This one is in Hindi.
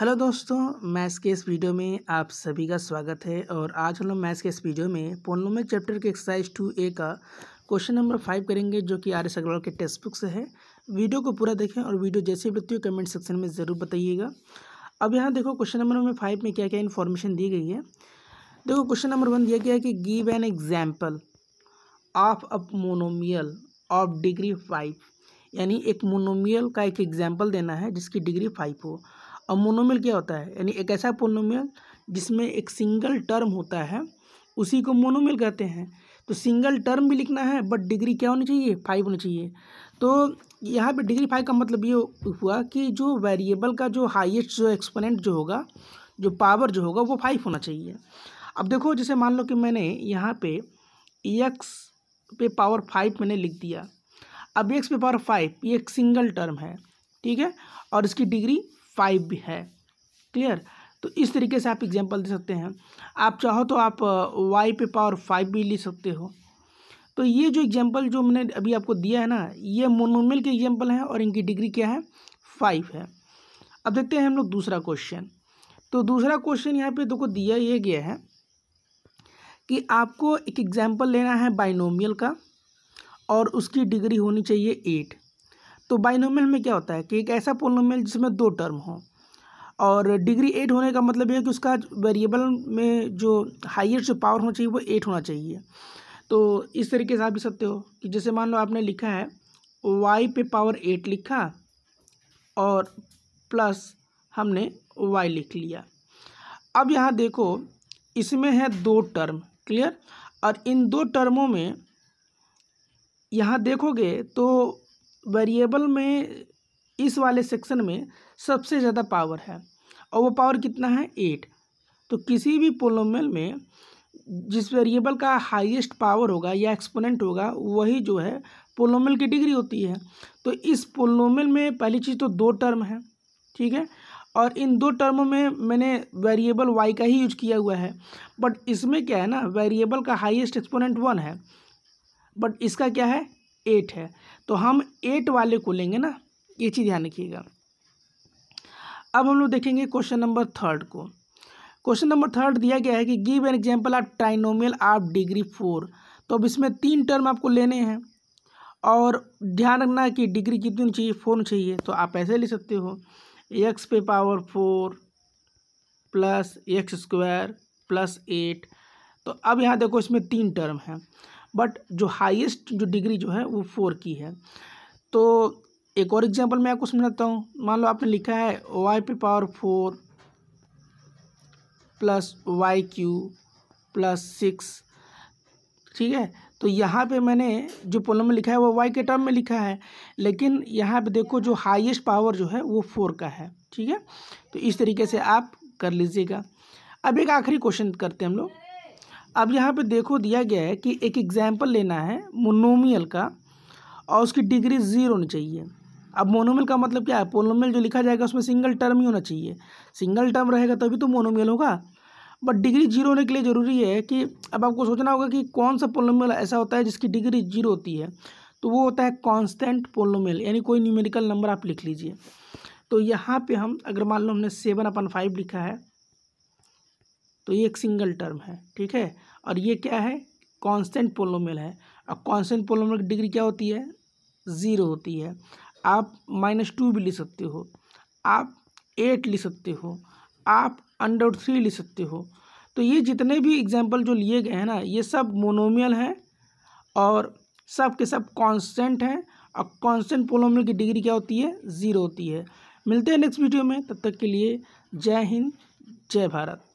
हेलो दोस्तों मैथ्स के इस वीडियो में आप सभी का स्वागत है और आज हम लोग मैथ्स के इस वीडियो में पोनोमिक चैप्टर के एक्सरसाइज टू ए का क्वेश्चन नंबर फाइव करेंगे जो कि आर एस अग्रवाल के टेक्स्ट बुक से है वीडियो को पूरा देखें और वीडियो जैसी ही हो कमेंट सेक्शन में ज़रूर बताइएगा अब यहाँ देखो क्वेश्चन नंबर में फाइव में क्या क्या इन्फॉर्मेशन दी गई है देखो क्वेश्चन नंबर वन दिया गया है कि give an example of a monomial of degree five यानी एक मोनोमियल का एक एग्जाम्पल देना है जिसकी डिग्री फाइव हो और मोनोमियल क्या होता है यानी एक ऐसा पोनोमियल जिसमें एक सिंगल टर्म होता है उसी को मोनोमियल कहते हैं तो सिंगल टर्म भी लिखना है बट डिग्री क्या होनी चाहिए फाइव होनी चाहिए तो यहाँ पे डिग्री फाइव का मतलब ये हुआ कि जो वेरिएबल का जो हाईएस्ट जो एक्सपोनेंट जो होगा जो पावर जो होगा वो फाइव होना चाहिए अब देखो जैसे मान लो कि मैंने यहाँ पे एक्स पे पावर फाइव मैंने लिख दिया अब एक्स पे पावर फाइव ये एक सिंगल टर्म है ठीक है और इसकी डिग्री फाइव भी है क्लियर तो इस तरीके से आप एग्जांपल दे सकते हैं आप चाहो तो आप वाई uh, पे पावर फाइव भी ले सकते हो तो ये जो एग्जाम्पल जो मैंने अभी आपको दिया है ना ये मोनोमियल के एग्जाम्पल हैं और इनकी डिग्री क्या है फाइव है अब देखते हैं हम लोग दूसरा क्वेश्चन तो दूसरा क्वेश्चन यहाँ पे देखो दिया ये गया है कि आपको एक एग्जाम्पल लेना है बाइनोमियल का और उसकी डिग्री होनी चाहिए एट तो बाइनोमियल में क्या होता है कि एक ऐसा पोलोमियल जिसमें दो टर्म हो और डिग्री एट होने का मतलब यह है कि उसका वेरिएबल में जो हाइएस्ट जो पावर होना चाहिए वो एट होना चाहिए तो इस तरीके से आप भी सकते हो कि जैसे मान लो आपने लिखा है वाई पे पावर एट लिखा और प्लस हमने वाई लिख लिया अब यहाँ देखो इसमें है दो टर्म क्लियर और इन दो टर्मों में यहाँ देखोगे तो वेरिएबल में इस वाले सेक्शन में सबसे ज़्यादा पावर है और वो पावर कितना है एट तो किसी भी पोलोमेल में जिस वेरिएबल का हाईएस्ट पावर होगा या एक्सपोनेंट होगा वही जो है पोलोमेल की डिग्री होती है तो इस पोलोमेल में पहली चीज़ तो दो टर्म है ठीक है और इन दो टर्मों में मैंने वेरिएबल वाई का ही यूज किया हुआ है बट इसमें क्या है ना वेरिएबल का हाईएस्ट एक्सपोनेंट वन है बट इसका क्या है एट है तो हम एट वाले को लेंगे ना ये चीज़ ध्यान रखिएगा अब हम लोग देखेंगे क्वेश्चन नंबर थर्ड को क्वेश्चन नंबर थर्ड दिया गया है कि give an example of trinomial of degree four तो अब इसमें तीन टर्म आपको लेने हैं और ध्यान रखना कि डिग्री कितनी चाहिए फोर चाहिए तो आप ऐसे ले सकते हो एक्स पे power four plus x square plus eight तो अब यहाँ देखो इसमें तीन टर्म हैं बट जो हाईएस्ट जो डिग्री जो है वो फोर की है तो एक और एग्जांपल मैं आपको समझाता हूँ मान लो आपने लिखा है वाई पे power four plus y cube plus six ठीक है तो यहाँ पे मैंने जो पोलम में लिखा है वो वाई के टर्म में लिखा है लेकिन यहाँ पे देखो जो हाईएस्ट पावर जो है वो फोर का है ठीक है तो इस तरीके से आप कर लीजिएगा अब एक आखिरी क्वेश्चन करते हैं हम लोग अब यहाँ पे देखो दिया गया है कि एक एग्जाम्पल लेना है मोनोमियल का और उसकी डिग्री ज़ीरो होनी चाहिए अब मोनोमियल का मतलब क्या है पोनोमियल जो लिखा जाएगा उसमें सिंगल टर्म ही होना चाहिए सिंगल टर्म रहेगा तभी तो मोनोमियल होगा बट डिग्री जीरो होने के लिए ज़रूरी है कि अब आपको सोचना होगा कि कौन सा पोलोमियल ऐसा होता है जिसकी डिग्री जीरो होती है तो वो होता है कांस्टेंट पोलोमियल यानी कोई न्यूमेरिकल नंबर आप लिख लीजिए तो यहाँ पे हम अगर मान लो हमने सेवन अपन फाइव लिखा है तो ये एक सिंगल टर्म है ठीक है और ये क्या है कांस्टेंट पोलोमेल है अब कांस्टेंट पोलोमेल की डिग्री क्या होती है ज़ीरो होती है आप माइनस टू भी ले सकते हो आप एट ले सकते हो आप अंडर थ्री ले सकते हो तो ये जितने भी एग्जाम्पल जो लिए गए हैं ना ये सब मोनोमियल हैं और सब के सब कांस्टेंट हैं और कांस्टेंट पोलोमियल की डिग्री क्या होती है ज़ीरो होती है मिलते हैं नेक्स्ट वीडियो में तब तक के लिए जय हिंद जय भारत